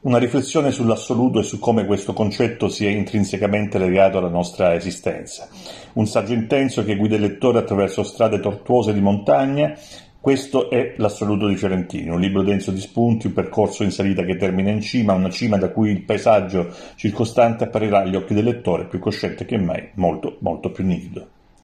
una riflessione sull'assoluto e su come questo concetto sia intrinsecamente legato alla nostra esistenza. Un saggio intenso che guida il lettore attraverso strade tortuose di montagna. Questo è L'assoluto di Fiorentino, un libro denso di spunti, un percorso in salita che termina in cima, una cima da cui il paesaggio circostante apparirà agli occhi del lettore più cosciente che mai, molto, molto più nitido.